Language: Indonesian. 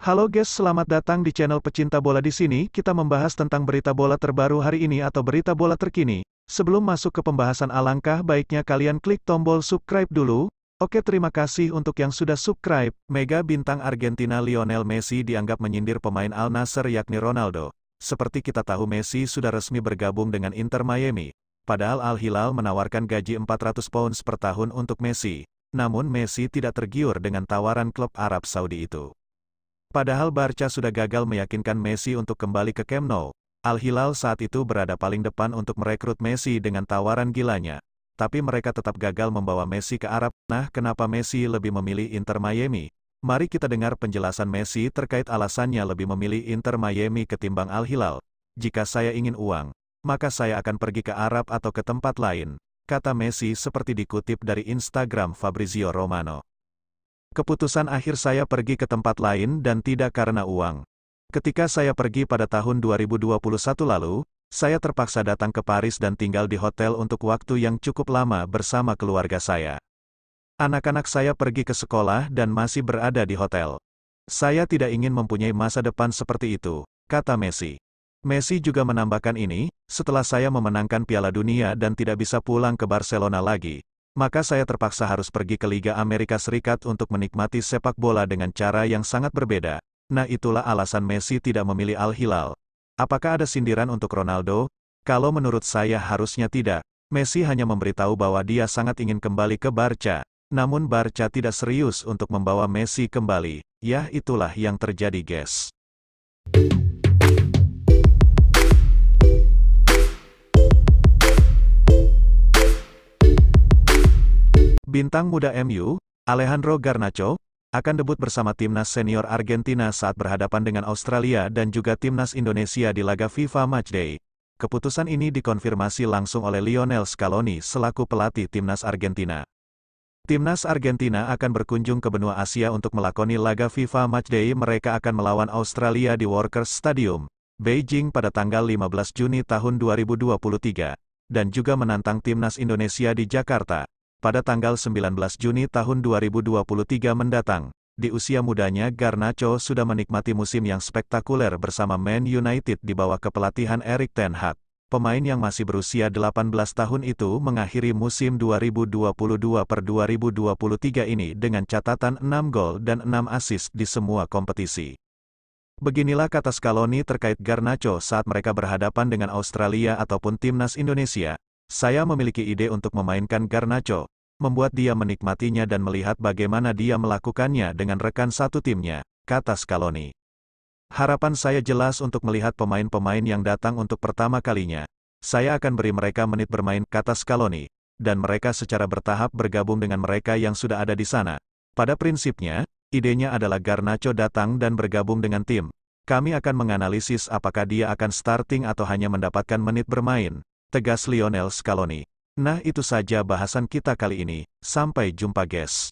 Halo guys, selamat datang di channel pecinta bola di sini. Kita membahas tentang berita bola terbaru hari ini atau berita bola terkini. Sebelum masuk ke pembahasan alangkah baiknya kalian klik tombol subscribe dulu. Oke, terima kasih untuk yang sudah subscribe. Mega bintang Argentina Lionel Messi dianggap menyindir pemain Al Nassr yakni Ronaldo. Seperti kita tahu Messi sudah resmi bergabung dengan Inter Miami. Padahal Al Hilal menawarkan gaji 400 pounds per tahun untuk Messi. Namun Messi tidak tergiur dengan tawaran klub Arab Saudi itu. Padahal Barca sudah gagal meyakinkan Messi untuk kembali ke Camp Nou. Al-Hilal saat itu berada paling depan untuk merekrut Messi dengan tawaran gilanya. Tapi mereka tetap gagal membawa Messi ke Arab. Nah, kenapa Messi lebih memilih Inter Miami? Mari kita dengar penjelasan Messi terkait alasannya lebih memilih Inter Miami ketimbang Al-Hilal. Jika saya ingin uang, maka saya akan pergi ke Arab atau ke tempat lain, kata Messi seperti dikutip dari Instagram Fabrizio Romano. Keputusan akhir saya pergi ke tempat lain dan tidak karena uang. Ketika saya pergi pada tahun 2021 lalu, saya terpaksa datang ke Paris dan tinggal di hotel untuk waktu yang cukup lama bersama keluarga saya. Anak-anak saya pergi ke sekolah dan masih berada di hotel. Saya tidak ingin mempunyai masa depan seperti itu, kata Messi. Messi juga menambahkan ini, setelah saya memenangkan Piala Dunia dan tidak bisa pulang ke Barcelona lagi, maka saya terpaksa harus pergi ke Liga Amerika Serikat untuk menikmati sepak bola dengan cara yang sangat berbeda. Nah itulah alasan Messi tidak memilih Al-Hilal. Apakah ada sindiran untuk Ronaldo? Kalau menurut saya harusnya tidak. Messi hanya memberitahu bahwa dia sangat ingin kembali ke Barca. Namun Barca tidak serius untuk membawa Messi kembali. Yah itulah yang terjadi guys. Bintang muda MU, Alejandro Garnacho, akan debut bersama timnas senior Argentina saat berhadapan dengan Australia dan juga timnas Indonesia di laga FIFA Matchday. Keputusan ini dikonfirmasi langsung oleh Lionel Scaloni selaku pelatih timnas Argentina. Timnas Argentina akan berkunjung ke benua Asia untuk melakoni laga FIFA Matchday mereka akan melawan Australia di Workers Stadium, Beijing pada tanggal 15 Juni tahun 2023, dan juga menantang timnas Indonesia di Jakarta, pada tanggal 19 Juni tahun 2023 mendatang. Di usia mudanya Garnacho sudah menikmati musim yang spektakuler bersama Man United di bawah kepelatihan Erik Ten Hag. Pemain yang masih berusia 18 tahun itu mengakhiri musim 2022 2023 ini dengan catatan 6 gol dan 6 assist di semua kompetisi. Beginilah kata Scaloni terkait Garnacho saat mereka berhadapan dengan Australia ataupun timnas Indonesia. Saya memiliki ide untuk memainkan Garnacho, membuat dia menikmatinya dan melihat bagaimana dia melakukannya dengan rekan satu timnya, kata Scaloni. Harapan saya jelas untuk melihat pemain-pemain yang datang untuk pertama kalinya. Saya akan beri mereka menit bermain, kata Scaloni, dan mereka secara bertahap bergabung dengan mereka yang sudah ada di sana. Pada prinsipnya, idenya adalah Garnacho datang dan bergabung dengan tim. Kami akan menganalisis apakah dia akan starting atau hanya mendapatkan menit bermain tegas Lionel Scaloni. Nah itu saja bahasan kita kali ini, sampai jumpa guys.